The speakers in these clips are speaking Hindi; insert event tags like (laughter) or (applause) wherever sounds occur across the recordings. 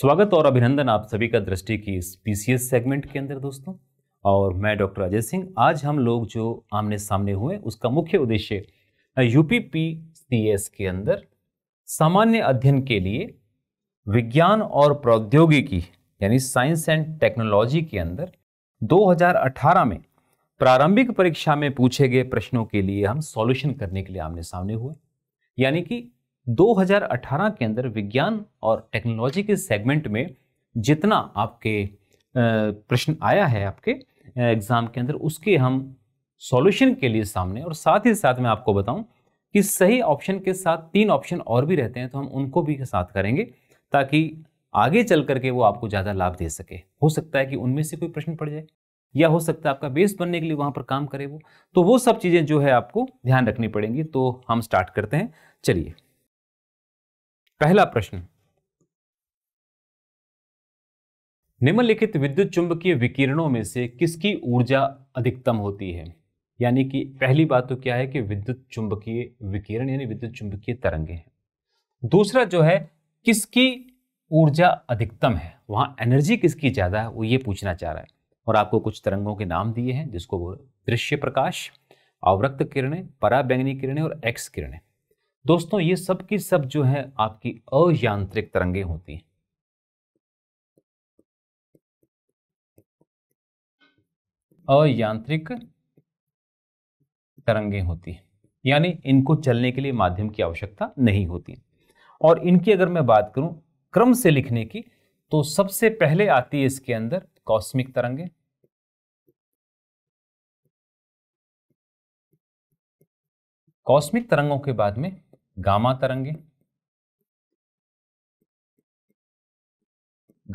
स्वागत और अभिनंदन आप सभी का दृष्टि की इस पीसीएस सेगमेंट के अंदर दोस्तों और मैं डॉक्टर अजय सिंह आज हम लोग जो आमने सामने हुए उसका मुख्य उद्देश्य सी एस के अंदर सामान्य अध्ययन के लिए विज्ञान और प्रौद्योगिकी यानी साइंस एंड टेक्नोलॉजी के अंदर 2018 में प्रारंभिक परीक्षा में पूछे गए प्रश्नों के लिए हम सॉल्यूशन करने के लिए आमने सामने हुए यानी कि 2018 के अंदर विज्ञान और टेक्नोलॉजी के सेगमेंट में जितना आपके प्रश्न आया है आपके एग्ज़ाम के अंदर उसके हम सॉल्यूशन के लिए सामने और साथ ही साथ मैं आपको बताऊं कि सही ऑप्शन के साथ तीन ऑप्शन और भी रहते हैं तो हम उनको भी साथ करेंगे ताकि आगे चल करके वो आपको ज़्यादा लाभ दे सके हो सकता है कि उनमें से कोई प्रश्न पड़ जाए या हो सकता है आपका बेस बनने के लिए वहाँ पर काम करे वो तो वो सब चीज़ें जो है आपको ध्यान रखनी पड़ेंगी तो हम स्टार्ट करते हैं चलिए पहला प्रश्न निम्नलिखित विद्युत चुंबकीय विकिरणों में से किसकी ऊर्जा अधिकतम होती है यानी कि पहली बात तो क्या है कि विद्युत चुंबकीय विकिरण यानी विद्युत चुंबकीय तरंगे हैं दूसरा जो है किसकी ऊर्जा अधिकतम है वहां एनर्जी किसकी ज़्यादा है वो ये पूछना चाह रहा है और आपको कुछ तरंगों के नाम दिए हैं जिसको वो दृश्य प्रकाश अवरक्त किरणें पराबैंगनी किरणें और एक्स किरणें दोस्तों ये सब की सब जो है आपकी अयांत्रिक तरंगे होती हैं अयांत्रिक तरंगे होती हैं यानी इनको चलने के लिए माध्यम की आवश्यकता नहीं होती और इनकी अगर मैं बात करूं क्रम से लिखने की तो सबसे पहले आती है इसके अंदर कॉस्मिक तरंगे कॉस्मिक तरंगों के बाद में गामा तरंगे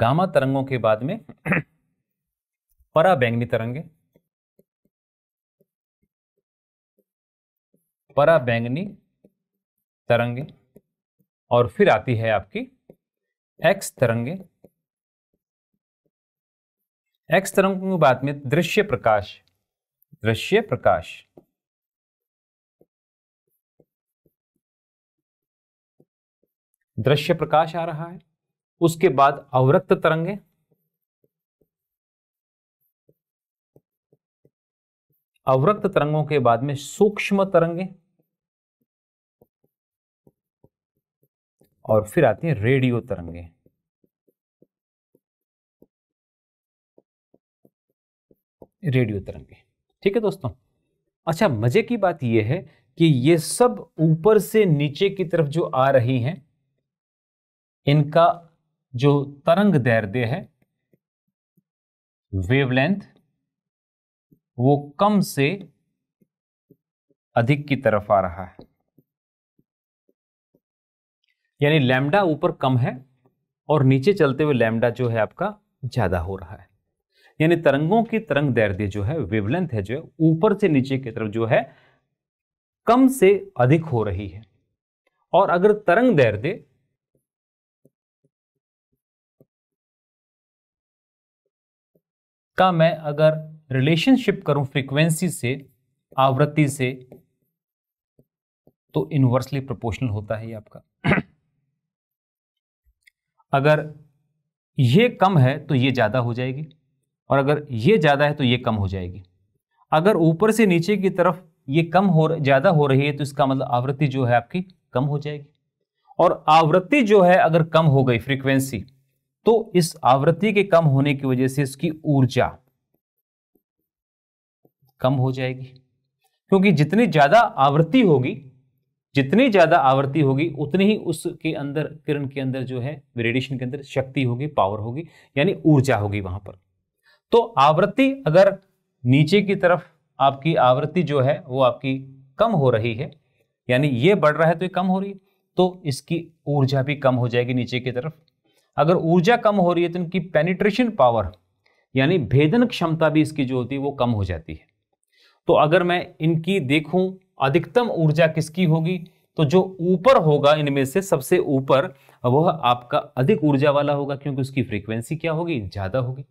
गामा तरंगों के बाद में पराबैंगनी तरंगे पराबैंगनी तरंगे और फिर आती है आपकी एक्स तरंगे एक्स तरंगों के बाद में दृश्य प्रकाश दृश्य प्रकाश दृश्य प्रकाश आ रहा है उसके बाद अवरक्त तरंगे अवरक्त तरंगों के बाद में सूक्ष्म तरंगे और फिर आती हैं रेडियो तरंगे रेडियो तरंगे ठीक है दोस्तों अच्छा मजे की बात यह है कि ये सब ऊपर से नीचे की तरफ जो आ रही हैं इनका जो तरंग दैर्ध्य है वेवलेंथ वो कम से अधिक की तरफ आ रहा है यानी लैम्डा ऊपर कम है और नीचे चलते हुए लैम्डा जो है आपका ज्यादा हो रहा है यानी तरंगों की तरंग दैर्ध्य जो है वेवलेंथ है जो है ऊपर से नीचे की तरफ जो है कम से अधिक हो रही है और अगर तरंग दैर्ध्य का मैं अगर रिलेशनशिप करूं फ्रीक्वेंसी से आवृत्ति से तो इन्वर्सली प्रोपोर्शनल होता है ये आपका (clears throat) अगर ये कम है तो ये ज़्यादा हो जाएगी और अगर ये ज़्यादा है तो ये कम हो जाएगी अगर ऊपर से नीचे की तरफ ये कम हो ज़्यादा हो रही है तो इसका मतलब आवृत्ति जो है आपकी कम हो जाएगी और आवृत्ति जो है अगर कम हो गई फ्रीक्वेंसी तो इस आवृत्ति के कम होने की वजह से इसकी ऊर्जा कम हो जाएगी क्योंकि जितनी ज्यादा आवृत्ति होगी जितनी ज्यादा आवृत्ति होगी उतनी ही उसके अंदर किरण के अंदर जो है रेडिएशन के अंदर शक्ति होगी पावर होगी यानी ऊर्जा होगी वहां पर तो आवृत्ति अगर नीचे की तरफ आपकी आवृत्ति जो है वो आपकी कम हो रही है यानी ये बढ़ रहा है तो ये कम हो रही है तो इसकी ऊर्जा भी कम हो जाएगी नीचे की तरफ अगर ऊर्जा कम हो रही है तो इनकी पेनिट्रेशन पावर यानी भेदन क्षमता भी इसकी जो होती है वो कम हो जाती है तो अगर मैं इनकी देखूं अधिकतम ऊर्जा किसकी होगी तो जो ऊपर होगा इनमें से सबसे ऊपर वह आपका अधिक ऊर्जा वाला होगा क्योंकि उसकी फ्रीक्वेंसी क्या होगी ज़्यादा होगी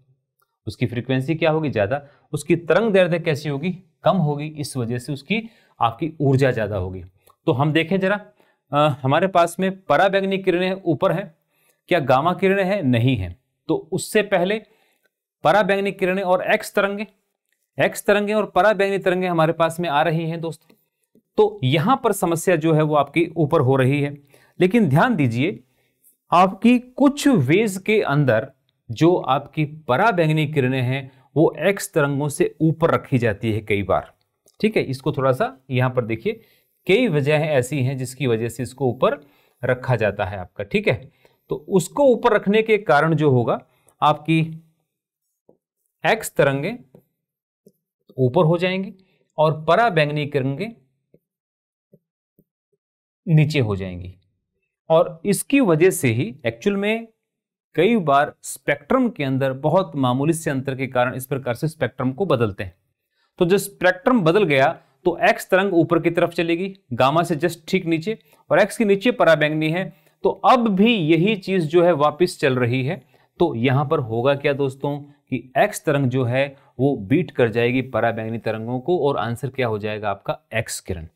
उसकी फ्रीक्वेंसी क्या होगी ज़्यादा उसकी तरंग दैर्ध्य कैसी होगी कम होगी इस वजह से उसकी आपकी ऊर्जा ज़्यादा होगी तो हम देखें जरा हमारे पास में पराबैग्निक किरणें ऊपर हैं क्या गामा किरणें हैं नहीं हैं तो उससे पहले पराबैंगनी किरणें और एक्स तरंगे एक्स तरंगे और पराबैंगनी तरंगे हमारे पास में आ रही हैं दोस्तों तो यहां पर समस्या जो है वो आपकी ऊपर हो रही है लेकिन ध्यान दीजिए आपकी कुछ वेज के अंदर जो आपकी पराबैंगनी किरणें हैं वो एक्स तरंगों से ऊपर रखी जाती है कई बार ठीक है इसको थोड़ा सा यहाँ पर देखिए कई वजह ऐसी हैं जिसकी वजह से इसको ऊपर रखा जाता है आपका ठीक है तो उसको ऊपर रखने के कारण जो होगा आपकी एक्स तरंगे ऊपर हो जाएंगी और पराबैंगनी तिरंगे नीचे हो जाएंगी और इसकी वजह से ही एक्चुअल में कई बार स्पेक्ट्रम के अंदर बहुत मामूली से अंतर के कारण इस प्रकार से स्पेक्ट्रम को बदलते हैं तो जब स्पेक्ट्रम बदल गया तो एक्स तरंग ऊपर की तरफ चलेगी गामा से जस्ट ठीक नीचे और एक्स के नीचे पराबैंगनी है तो अब भी यही चीज़ जो है वापस चल रही है तो यहां पर होगा क्या दोस्तों कि एक्स तरंग जो है वो बीट कर जाएगी पराबैंगनी तरंगों को और आंसर क्या हो जाएगा आपका एक्स किरण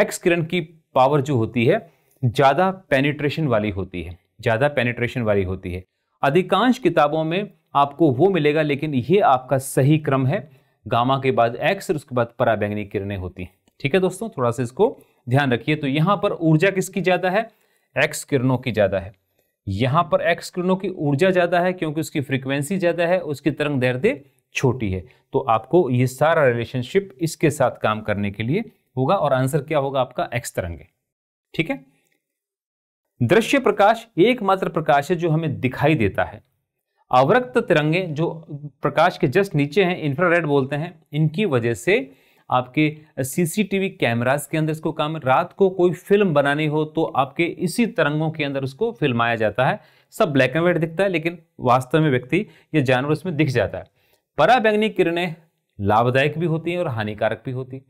एक्स किरण की पावर जो होती है ज़्यादा पेनिट्रेशन वाली होती है ज़्यादा पेनिट्रेशन वाली होती है अधिकांश किताबों में आपको वो मिलेगा लेकिन ये आपका सही क्रम है गामा के बाद एक्स और उसके बाद पराबैंगनी किरणें होती हैं ठीक है दोस्तों थोड़ा सा इसको ध्यान रखिए तो यहाँ पर ऊर्जा किसकी ज़्यादा है एक्स किरणों की ज़्यादा है यहाँ पर एक्स किरणों की ऊर्जा ज़्यादा है क्योंकि उसकी फ्रिक्वेंसी ज़्यादा है उसकी तरंग दैर्ध्य छोटी है तो आपको ये सारा रिलेशनशिप इसके साथ काम करने के लिए होगा और आंसर क्या होगा आपका एक्स तरंगे ठीक है दृश्य प्रकाश एकमात्र प्रकाश है जो हमें दिखाई देता है अवरक्त तिरंगे जो प्रकाश के जस्ट नीचे हैं इंफ्रारेड बोलते हैं इनकी वजह से आपके सीसीटीवी कैमरास के अंदर इसको काम रात को कोई फिल्म बनानी हो तो आपके इसी तरंगों के अंदर उसको फिल्माया जाता है सब ब्लैक एंड व्हाइट दिखता है लेकिन वास्तव में व्यक्ति या जानवर उसमें दिख जाता है पराबैंगनी किरणें लाभदायक भी होती हैं और हानिकारक भी होती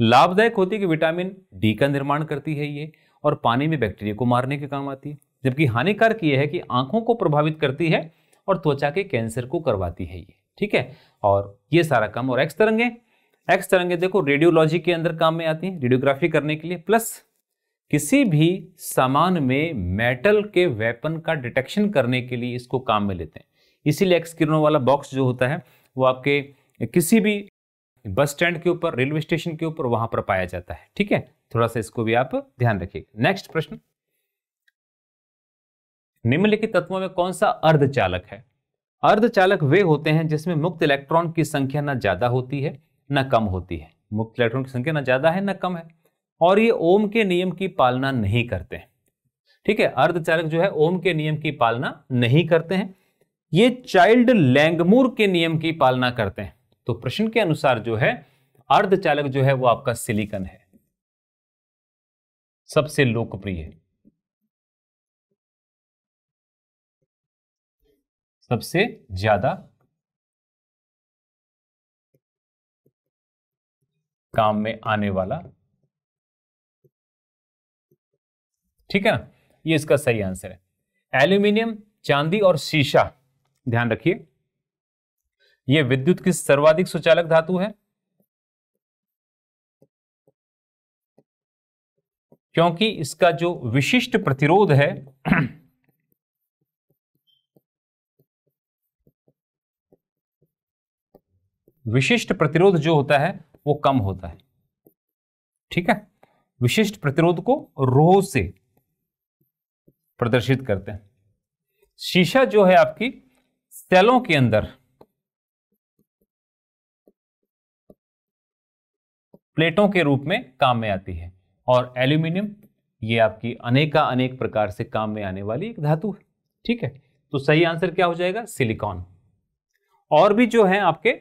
लाभदायक होती है कि विटामिन डी का निर्माण करती है ये और पानी में बैक्टीरिया को मारने के काम आती है जबकि हानिकारक ये है कि आंखों को प्रभावित करती है और त्वचा के कैंसर को करवाती है ये ठीक है और ये सारा काम और एक्स तरंगे एक्स तरंगे देखो रेडियोलॉजी के अंदर काम में आती हैं रेडियोग्राफी करने के लिए प्लस किसी भी सामान में मेटल के वेपन का डिटेक्शन करने के लिए इसको काम में लेते हैं इसीलिए एक्स किरणों वाला बॉक्स जो होता है वो आपके किसी भी बस स्टैंड के ऊपर रेलवे स्टेशन के ऊपर वहां पर पाया जाता है ठीक है थोड़ा सा इसको भी आप ध्यान रखिएगा नेक्स्ट प्रश्न निम्नलिखित तत्वों में कौन सा अर्धचालक है अर्धचालक वे होते हैं जिसमें मुक्त इलेक्ट्रॉन की संख्या ना ज्यादा होती है न कम होती है मुक्त इलेक्ट्रॉन की संख्या ना ज़्यादा है ना कम है और ये ओम के नियम की पालना नहीं करते हैं ठीक है अर्धचालक जो है ओम के नियम की पालना नहीं करते हैं ये चाइल्ड लैंगमूर के नियम की पालना करते हैं तो प्रश्न के अनुसार जो है अर्धचालक जो है वो आपका सिलिकन है सबसे लोकप्रिय सबसे ज्यादा काम में आने वाला ठीक है ना ये इसका सही आंसर है एल्यूमिनियम चांदी और शीशा ध्यान रखिए यह विद्युत की सर्वाधिक सुचालक धातु है क्योंकि इसका जो विशिष्ट प्रतिरोध है विशिष्ट प्रतिरोध जो होता है वो कम होता है ठीक है विशिष्ट प्रतिरोध को रोह से प्रदर्शित करते हैं शीशा जो है आपकी सेलों के अंदर प्लेटों के रूप में काम में आती है और एल्यूमिनियम ये आपकी अनेका अनेक प्रकार से काम में आने वाली एक धातु है ठीक है तो सही आंसर क्या हो जाएगा सिलिकॉन और भी जो है आपके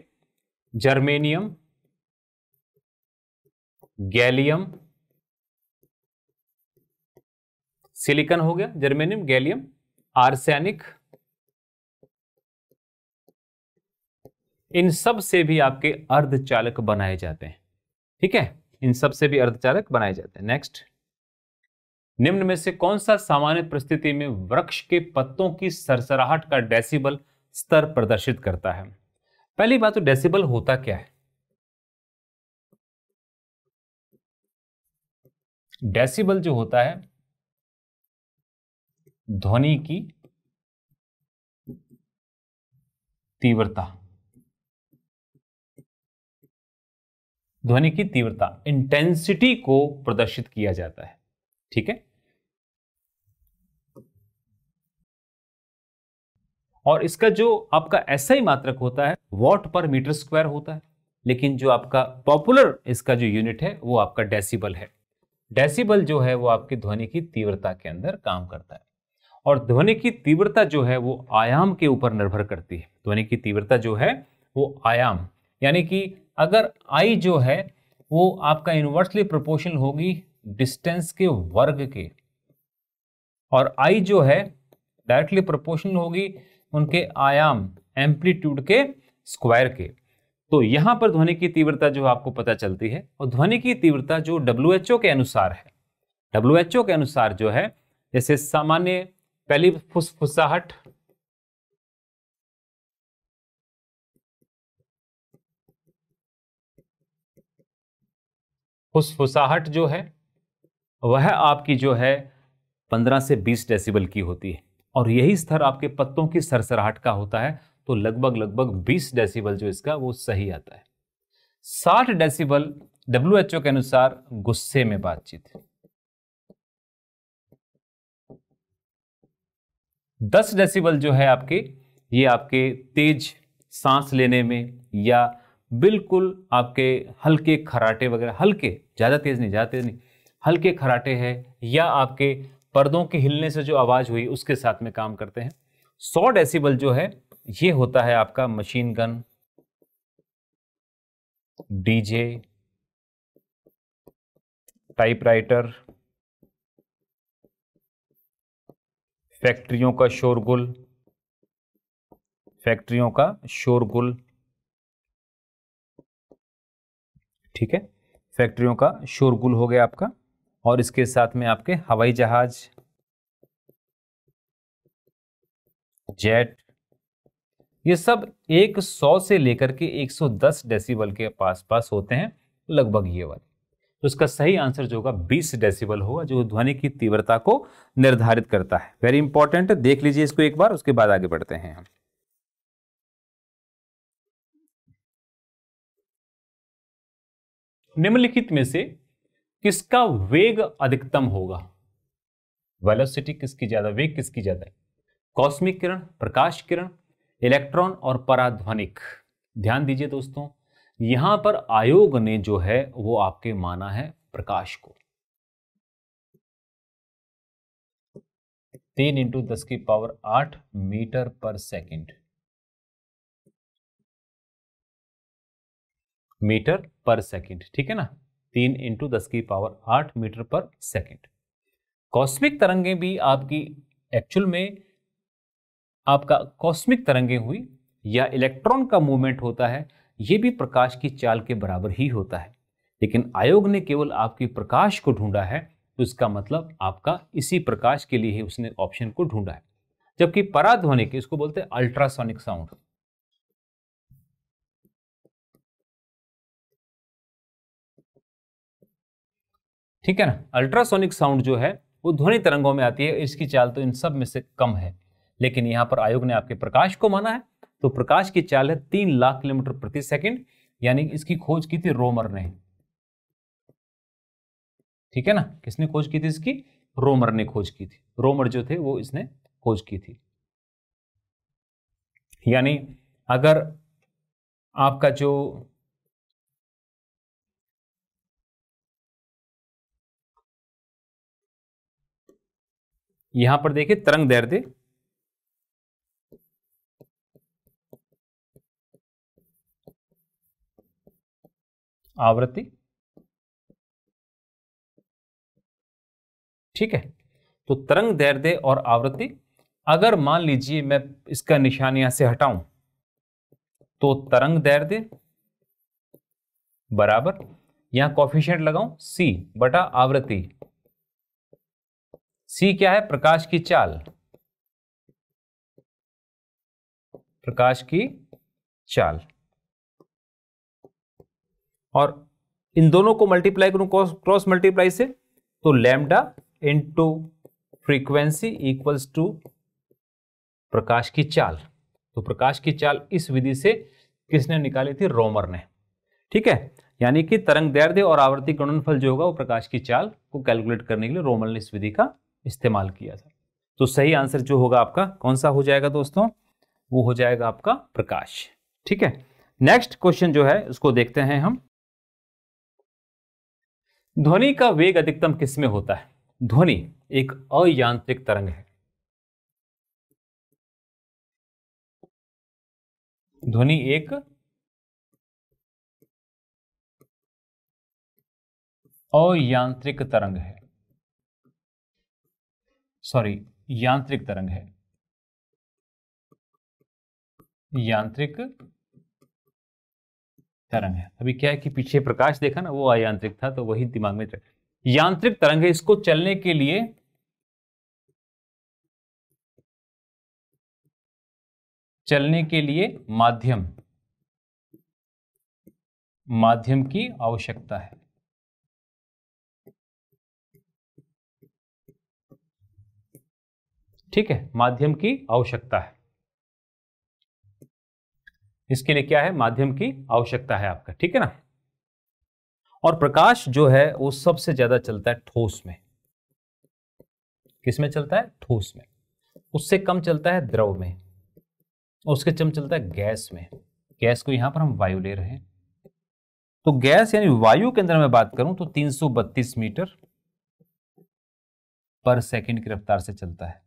जर्मेनियम गैलियम सिलिकन हो गया जर्मेनियम गैलियम आर्सेनिक इन सब से भी आपके अर्धचालक बनाए जाते हैं ठीक है इन सब से भी अर्धचालक बनाए जाते हैं नेक्स्ट निम्न में से कौन सा सामान्य परिस्थिति में वृक्ष के पत्तों की सरसराहट का डेसिबल स्तर प्रदर्शित करता है पहली बात तो डेसिबल होता क्या है डेसिबल जो होता है ध्वनि की तीव्रता ध्वनि की तीव्रता इंटेंसिटी को प्रदर्शित किया जाता है ठीक है और इसका जो आपका ऐसा ही मात्रक होता है वॉट पर मीटर स्क्वायर होता है लेकिन जो आपका पॉपुलर इसका जो यूनिट है वो आपका डेसिबल है डेसिबल जो है वो आपकी ध्वनि की तीव्रता के अंदर काम करता है और ध्वनि की तीव्रता जो है वो आयाम के ऊपर निर्भर करती है ध्वनि की तीव्रता जो है वो आयाम यानी कि अगर आई जो है वो आपका इन्वर्सली प्रोपोर्शनल होगी डिस्टेंस के वर्ग के और आई जो है डायरेक्टली प्रोपोर्शनल होगी उनके आयाम एम्पलीट्यूड के स्क्वायर के तो यहां पर ध्वनि की तीव्रता जो आपको पता चलती है और ध्वनि की तीव्रता जो डब्ल्यू के अनुसार है डब्ल्यू के अनुसार जो है जैसे सामान्य पहली फुसफुसाहट फुसफुसाहट जो है वह आपकी जो है 15 से 20 डेसिबल की होती है और यही स्तर आपके पत्तों की सरसराहट का होता है तो लगभग लगभग 20 डेसिबल जो इसका वो सही आता है 60 डेसिबल डब्ल्यू के अनुसार गुस्से में बातचीत 10 दस डेसिबल जो है आपके ये आपके तेज सांस लेने में या बिल्कुल आपके हल्के खराटे वगैरह हल्के ज़्यादा तेज़ नहीं ज़्यादा तेज़ नहीं हल्के खराटे हैं या आपके पर्दों के हिलने से जो आवाज़ हुई उसके साथ में काम करते हैं सौ डेसिबल जो है ये होता है आपका मशीन गन डीजे टाइपराइटर फैक्ट्रियों का शोरगुल फैक्ट्रियों का शोरगुल ठीक है फैक्ट्रियों का शोरगुल हो गया आपका और इसके साथ में आपके हवाई जहाज जेट ये सब 100 से लेकर के 110 डेसिबल के पास पास होते हैं लगभग ये वाले तो इसका सही आंसर जो होगा 20 डेसिबल होगा जो ध्वनि की तीव्रता को निर्धारित करता है वेरी इंपॉर्टेंट देख लीजिए इसको एक बार उसके बाद आगे बढ़ते हैं हम निम्नलिखित में से किसका वेग अधिकतम होगा वेलोसिटी किसकी ज्यादा वेग किसकी ज्यादा कॉस्मिक किरण प्रकाश किरण इलेक्ट्रॉन और पराध्वनिक ध्यान दीजिए दोस्तों यहां पर आयोग ने जो है वो आपके माना है प्रकाश को तीन इंटू दस की पावर आठ मीटर पर सेकंड मीटर पर सेकंड ठीक है ना तीन इंटू दस की पावर आठ मीटर पर सेकंड कॉस्मिक तरंगें भी आपकी एक्चुअल में आपका कॉस्मिक तरंगे हुई या इलेक्ट्रॉन का मूवमेंट होता है ये भी प्रकाश की चाल के बराबर ही होता है लेकिन आयोग ने केवल आपकी प्रकाश को ढूंढा है तो इसका मतलब आपका इसी प्रकाश के लिए ही उसने ऑप्शन को ढूंढा है जबकि पराध्वनिक इसको बोलते हैं अल्ट्रासोनिक साउंड ठीक है ना अल्ट्रासोनिक साउंड जो है वो ध्वनि तरंगों में आती है इसकी चाल तो इन सब में से कम है लेकिन यहाँ पर आयोग ने आपके प्रकाश को माना है तो प्रकाश की चाल है तीन लाख किलोमीटर प्रति सेकंड यानी इसकी खोज की थी रोमर ने ठीक है ना किसने खोज की थी इसकी रोमर ने खोज की थी रोमर जो थे वो इसने खोज की थी यानी अगर आपका जो यहां पर देखिए तरंग दैर्ध्य आवृत्ति ठीक है तो तरंग दैर्ध्य और आवृत्ति अगर मान लीजिए मैं इसका निशान यहां से हटाऊं तो तरंग दैर्ध्य बराबर यहां कॉफिशियंट लगाऊं सी बटा आवृत्ति सी क्या है प्रकाश की चाल प्रकाश की चाल और इन दोनों को मल्टीप्लाई करूं क्रॉस मल्टीप्लाई से तो lambda to frequency equals to प्रकाश की चाल तो प्रकाश की चाल इस विधि से किसने निकाली थी रोमर ने ठीक है यानी कि तरंग दैर्ध्य और आवर्ती फल जो होगा वो प्रकाश की चाल को कैलकुलेट करने के लिए रोमर ने इस विधि का इस्तेमाल किया था तो सही आंसर जो होगा आपका कौन सा हो जाएगा दोस्तों वो हो जाएगा आपका प्रकाश ठीक है नेक्स्ट क्वेश्चन जो है उसको देखते हैं हम ध्वनि का वेग अधिकतम किसमें होता है ध्वनि एक अयांत्रिक तरंग है ध्वनि एक अयांत्रिक तरंग है सॉरी यांत्रिक तरंग है यांत्रिक तरंग है अभी क्या है कि पीछे प्रकाश देखा ना वो अयांत्रिक था तो वही दिमाग में यांत्रिक तरंग है इसको चलने के लिए चलने के लिए माध्यम माध्यम की आवश्यकता है ठीक है माध्यम की आवश्यकता है इसके लिए क्या है माध्यम की आवश्यकता है आपका ठीक है ना और प्रकाश जो है वो सबसे ज्यादा चलता है ठोस में किसमें चलता है ठोस में उससे कम चलता है द्रव में और उसके कम चलता है गैस में गैस को यहां पर हम वायु ले रहे हैं तो गैस यानी वायु के अंदर मैं बात करूं तो 332 मीटर पर सेकंड की रफ्तार से चलता है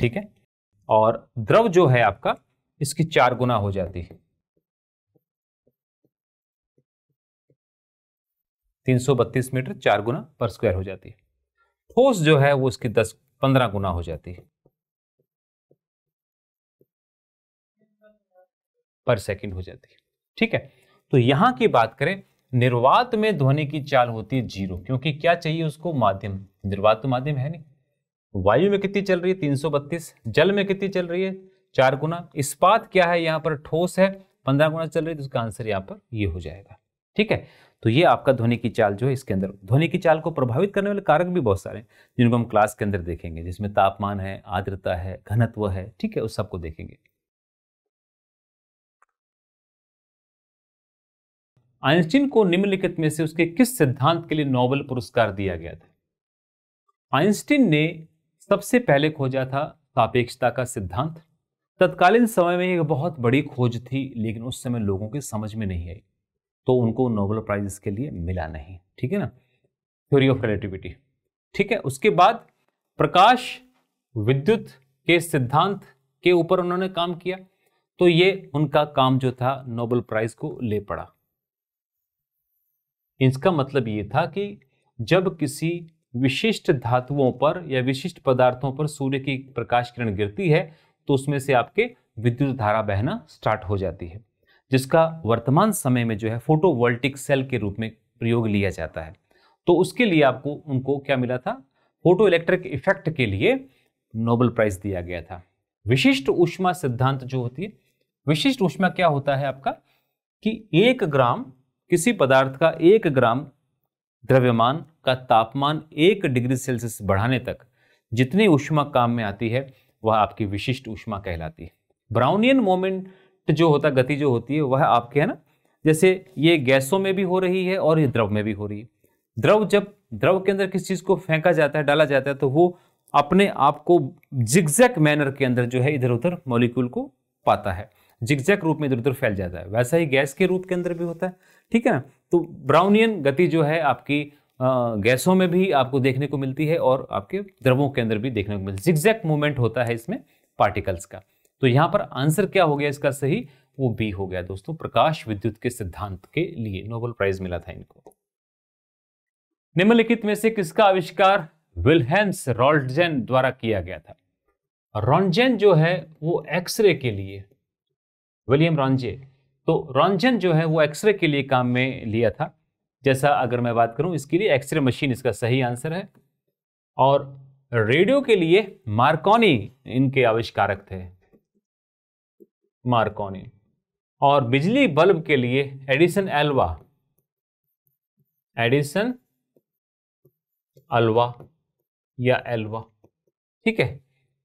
ठीक है और द्रव जो है आपका इसकी चार गुना हो जाती है तीन सौ बत्तीस मीटर चार गुना पर स्क्वायर हो जाती है ठोस जो है वो उसकी दस पंद्रह गुना हो जाती है पर सेकंड हो जाती है ठीक है तो यहां की बात करें निर्वात में ध्वनि की चाल होती है जीरो क्योंकि क्या चाहिए उसको माध्यम निर्वात तो माध्यम है नहीं वायु में कितनी चल रही है बत्तीस जल में कितनी चल रही है चार गुना इस्पात क्या है यहाँ पर ठोस है पंद्रह गुना चल रही है तो उसका आंसर यहाँ पर ये हो जाएगा ठीक है तो ये आपका ध्वनि की चाल जो है इसके अंदर ध्वनि की चाल को प्रभावित करने वाले कारक भी बहुत सारे हैं जिनको हम क्लास के अंदर देखेंगे जिसमें तापमान है आर्द्रता है घनत्व है ठीक है उस सबको देखेंगे आइंस्टीन को निम्नलिखित में से उसके किस सिद्धांत के लिए नोबेल पुरस्कार दिया गया था आइंस्टीन ने सबसे पहले खोजा था सापेक्षता का सिद्धांत तत्कालीन समय में एक बहुत बड़ी खोज थी लेकिन उस समय लोगों के समझ में नहीं आई तो उनको नोबेल प्राइज इसके लिए मिला नहीं ठीक है ना थ्योरी ऑफ रिलेटिविटी ठीक है उसके बाद प्रकाश विद्युत के सिद्धांत के ऊपर उन्होंने काम किया तो ये उनका काम जो था नोबेल प्राइज को ले पड़ा इसका मतलब ये था कि जब किसी विशिष्ट धातुओं पर या विशिष्ट पदार्थों पर सूर्य की प्रकाश किरण गिरती है तो उसमें से आपके विद्युत धारा बहना स्टार्ट हो जाती है जिसका वर्तमान समय में जो है फोटोवोल्टिक सेल के रूप में प्रयोग लिया जाता है तो उसके लिए आपको उनको क्या मिला था फोटो इलेक्ट्रिक इफेक्ट के लिए नोबल प्राइज दिया गया था विशिष्ट ऊष्मा सिद्धांत जो होती है विशिष्ट ऊष्मा क्या होता है आपका कि एक ग्राम किसी पदार्थ का एक ग्राम द्रव्यमान का तापमान एक डिग्री सेल्सियस बढ़ाने तक जितनी उष्मा काम में आती है वह आपकी विशिष्ट उष्मा कहलाती है ब्राउनियन मोमेंट जो होता गति जो होती है वह आपके है ना जैसे ये गैसों में भी हो रही है और ये द्रव में भी हो रही है द्रव जब द्रव के अंदर किसी चीज़ को फेंका जाता है डाला जाता है तो वो अपने आप को जिगजैक मैनर के अंदर जो है इधर उधर मॉलिक्यूल को पाता है जिगजैक रूप में इधर उधर फैल जाता है वैसा ही गैस के रूप के अंदर भी होता है ठीक है ना तो ब्राउनियन गति जो है आपकी गैसों में भी आपको देखने को मिलती है और आपके द्रवों के अंदर भी देखने को मिलती है एग्जैक्ट मूवमेंट होता है इसमें पार्टिकल्स का तो यहाँ पर आंसर क्या हो गया इसका सही वो बी हो गया दोस्तों प्रकाश विद्युत के सिद्धांत के लिए नोबेल प्राइज मिला था इनको निम्नलिखित में से किसका आविष्कार विल्हेम्स रॉल्डजेन द्वारा किया गया था रॉन्जेन जो है वो एक्सरे के लिए विलियम रॉन्जे तो रॉन्जन जो है वो एक्सरे के लिए काम में लिया था जैसा अगर मैं बात करूं इसके लिए एक्सरे मशीन इसका सही आंसर है और रेडियो के लिए मार्कोनी इनके आविष्कारक थे मार्कोनी और बिजली बल्ब के लिए एडिसन एल्वा एडिसन अल्वा या एल्वा ठीक है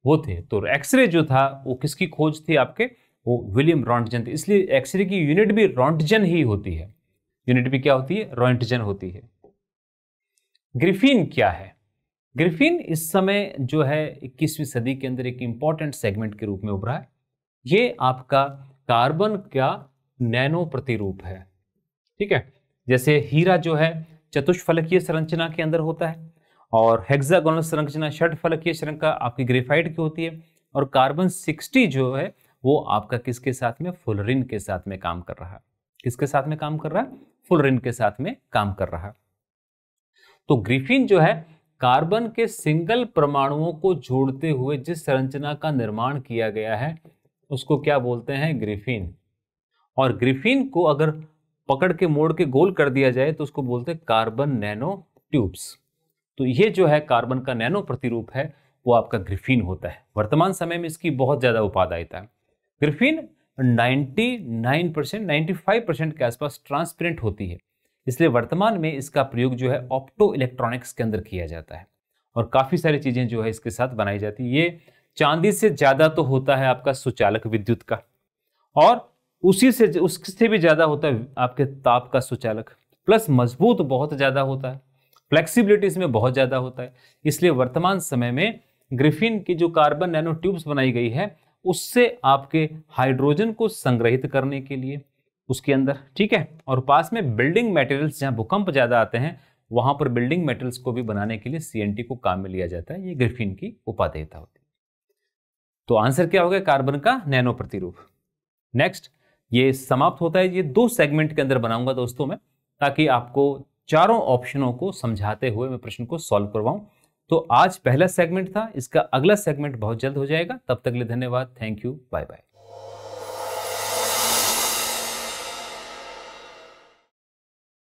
वो थे तो एक्सरे जो था वो किसकी खोज थी आपके वो विलियम रॉन्टजन थे इसलिए एक्सरे की यूनिट भी रॉन्टजन ही होती है यूनिट भी क्या होती है रॉइंटजन होती है ग्रिफिन क्या है ग्रिफिन इस समय जो है इक्कीसवीं सदी के अंदर एक इंपॉर्टेंट सेगमेंट के रूप में उभरा है ये आपका कार्बन का नैनो प्रतिरूप है ठीक है जैसे हीरा जो है चतुष्फलकीय संरचना के अंदर होता है और हेक्सागोनल संरचना षट फलकीय श्रृंखला आपकी ग्रेफाइट की होती है और कार्बन सिक्सटी जो है वो आपका किसके साथ में फुलरिन के साथ में काम कर रहा है किसके साथ में काम कर रहा है फुलरिन के साथ में काम कर रहा है तो ग्रीफिन जो है कार्बन के सिंगल परमाणुओं को जोड़ते हुए जिस संरचना का निर्माण किया गया है उसको क्या बोलते हैं ग्रीफिन और ग्रीफिन को अगर पकड़ के मोड़ के गोल कर दिया जाए तो उसको बोलते हैं कार्बन नैनो ट्यूब्स तो ये जो है कार्बन का नैनो प्रतिरूप है वो आपका ग्रिफिन होता है वर्तमान समय में इसकी बहुत ज़्यादा उपादायिता है ग्रिफिन 99 परसेंट नाइन्टी परसेंट के आसपास ट्रांसपेरेंट होती है इसलिए वर्तमान में इसका प्रयोग जो है ऑप्टो इलेक्ट्रॉनिक्स के अंदर किया जाता है और काफ़ी सारी चीज़ें जो है इसके साथ बनाई जाती है ये चांदी से ज़्यादा तो होता है आपका सुचालक विद्युत का और उसी से उससे भी ज़्यादा होता है आपके ताप का सुचालक प्लस मजबूत बहुत ज़्यादा होता है फ्लेक्सिबिलिटी इसमें बहुत ज़्यादा होता है इसलिए वर्तमान समय में ग्रिफिन की जो कार्बन नैनो ट्यूब्स बनाई गई है उससे आपके हाइड्रोजन को संग्रहित करने के लिए उसके अंदर ठीक है और पास में बिल्डिंग मटेरियल्स जहाँ भूकंप ज़्यादा आते हैं वहाँ पर बिल्डिंग मटेरियल्स को भी बनाने के लिए सी को काम में लिया जाता है ये ग्रिफिन की उपाधेयता होती है तो आंसर क्या हो गया कार्बन का नैनो प्रतिरूप नेक्स्ट ये समाप्त होता है ये दो सेगमेंट के अंदर बनाऊंगा दोस्तों मैं ताकि आपको चारों ऑप्शनों को समझाते हुए मैं प्रश्न को सॉल्व करवाऊं तो आज पहला सेगमेंट था इसका अगला सेगमेंट बहुत जल्द हो जाएगा तब तक लिए धन्यवाद थैंक यू बाय बाय